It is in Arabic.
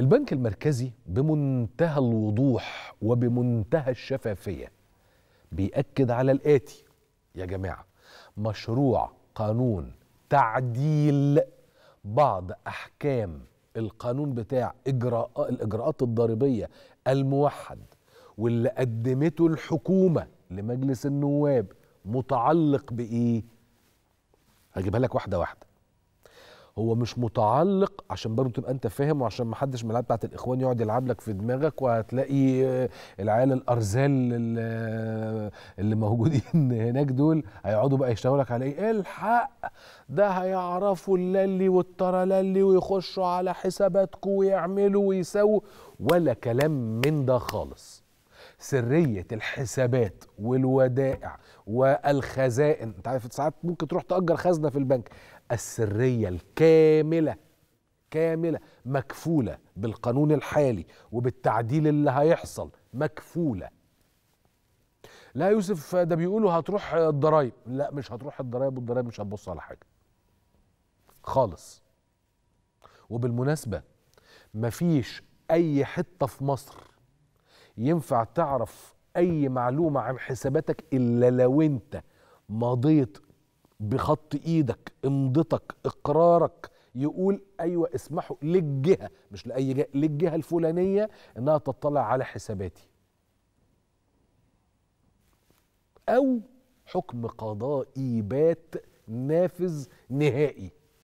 البنك المركزي بمنتهى الوضوح وبمنتهى الشفافية بيأكد على الآتي يا جماعة مشروع قانون تعديل بعض أحكام القانون بتاع إجراء الإجراءات الضريبية الموحد واللي قدمته الحكومة لمجلس النواب متعلق بإيه؟ هجيبها لك واحدة واحدة هو مش متعلق عشان برضه تبقى انت فاهم وعشان ما حدش من بتاعت الاخوان يقعد يلعب لك في دماغك وهتلاقي آه، العيال الارزال آه، اللي موجودين هناك دول هيقعدوا بقى يشتغلوا لك على ايه الحق ده هيعرفوا اللالي والترلالي ويخشوا على حساباتكم ويعملوا ويسووا ولا كلام من ده خالص سريه الحسابات والودائع والخزائن انت عارف ساعات ممكن تروح تاجر خزنه في البنك السريه الكامله كامله مكفوله بالقانون الحالي وبالتعديل اللي هيحصل مكفوله لا يوسف ده بيقولوا هتروح الضرايب لا مش هتروح الضرايب والضرايب مش هتبص على حاجه خالص وبالمناسبه مفيش اي حته في مصر ينفع تعرف اي معلومه عن حساباتك الا لو انت مضيت بخط ايدك امضتك اقرارك يقول ايوه اسمحوا للجهه مش لاي جهه للجهه الفلانيه انها تطلع على حساباتي او حكم قضائي بات نافذ نهائي